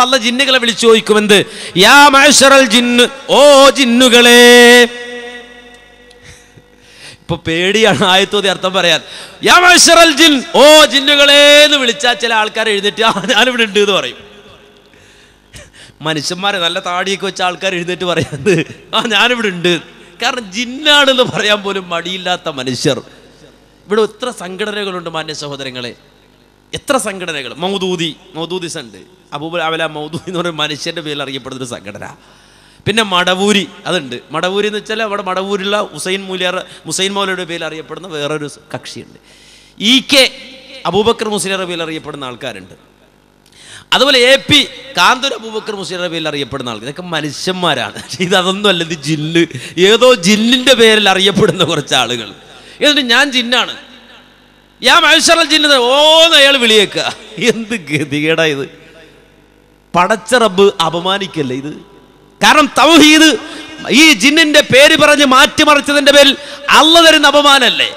അപ്പൊ അല്ല ജിന്നുകളെ വിളിച്ചു ചോദിക്കുമെന്ത് യാ മഹഷറൽ ജിന്ന് ഓ ജിന്നുകളെ ഇപ്പൊ പേടിയാണ് ആയത്തോതി അർത്ഥം പറയാൻ യാ മഹഷറൽ ജിൻ ഓ ജിന്നുകളെ എന്ന് വിളിച്ചാൽ ചില ആൾക്കാർ എഴുന്നേറ്റ് ഞാനിവിടെ ഉണ്ട് എന്ന് പറയും മനുഷ്യന്മാരെ നല്ല താടിയൊക്കെ വെച്ച ആൾക്കാർ എഴുന്നേറ്റ് പറയാത് ആ ഞാനിവിടെ ഉണ്ട് കാരണം ജിന്നാണെന്ന് പറയാൻ പോലും മടിയില്ലാത്ത മനുഷ്യർ ഇവിടെ എത്ര സംഘടനകളുണ്ട് മാന്യ സഹോദരങ്ങളെ എത്ര സംഘടനകൾ മൗദൂദി മൗദൂദിസ് ഉണ്ട് അബൂബൽ അവല മൗദൂദി എന്ന് പറയുന്ന മനുഷ്യൻ്റെ പേരിൽ അറിയപ്പെടുന്നൊരു സംഘടന പിന്നെ മടവൂരി അതുണ്ട് മടവൂരി എന്ന് വെച്ചാൽ അവിടെ മടവൂരിലുള്ള ഹുസൈൻ മൂലിയാർ ഹുസൈൻ മൗലയുടെ പേരിൽ അറിയപ്പെടുന്ന വേറൊരു കക്ഷിയുണ്ട് ഇ കെ അബൂബക്കർ മുസ്ലിയാരുടെ പേരിൽ അറിയപ്പെടുന്ന ആൾക്കാരുണ്ട് അതുപോലെ എ പി കാന്തൂർ അബൂബക്കർ മുസ്ലിയാരുടെ പേരിൽ അറിയപ്പെടുന്ന ആൾക്കാർ ഇതൊക്കെ മനുഷ്യന്മാരാണ് ഇതൊന്നും ഇത് ഇത് ജില്ല് ഏതോ ജില്ലിൻ്റെ പേരിൽ അറിയപ്പെടുന്ന കുറച്ച് ആളുകൾ എന്നിട്ട് ഞാൻ ജിന്നാണ് ഞാൻ മനുഷ്യറൽ ചിന്നത് ഓന്ന് അയാൾ വിളിയേക്കുക എന്ത് ഗതികേടാ ഇത് പടച്ച റബ്ബ് അപമാനിക്കല്ലേ ഇത് കാരണം തൗഹീദ് ഈ ജിന്നിന്റെ പേര് പറഞ്ഞ് മാറ്റിമറിച്ചതിന്റെ പേരിൽ അള്ള തരുന്ന അപമാനല്ലേ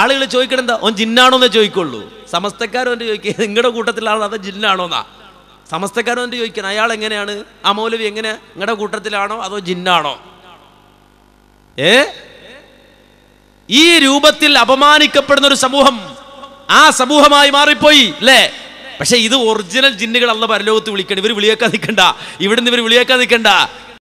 ആളുകൾ ചോദിക്കണെന്താ ഓൻ എന്നേ ചോദിക്കുള്ളൂ സമസ്തക്കാരും എന്റെ ചോദിക്കുക നിങ്ങളുടെ കൂട്ടത്തിലാണോ അതോ ജിന്നാണോന്നാ സമസ്തക്കാരും എന്റെ ചോദിക്കണം അയാൾ എങ്ങനെയാണ് ആ മൗലവി എങ്ങനെ നിങ്ങളുടെ കൂട്ടത്തിലാണോ അതോ ജിന്നാണോ ഏ ഈ രൂപത്തിൽ അപമാനിക്കപ്പെടുന്ന ഒരു സമൂഹം ആ സമൂഹമായി മാറിപ്പോയി അല്ലേ പക്ഷെ ഇത് ഒറിജിനൽ ജിന്നുകൾ അല്ല പരലോകത്ത് വിളിക്കണം ഇവർ വിളിയേക്കാതിക്കണ്ട ഇവിടുന്ന് ഇവർ വിളിയേക്കാതിക്കണ്ട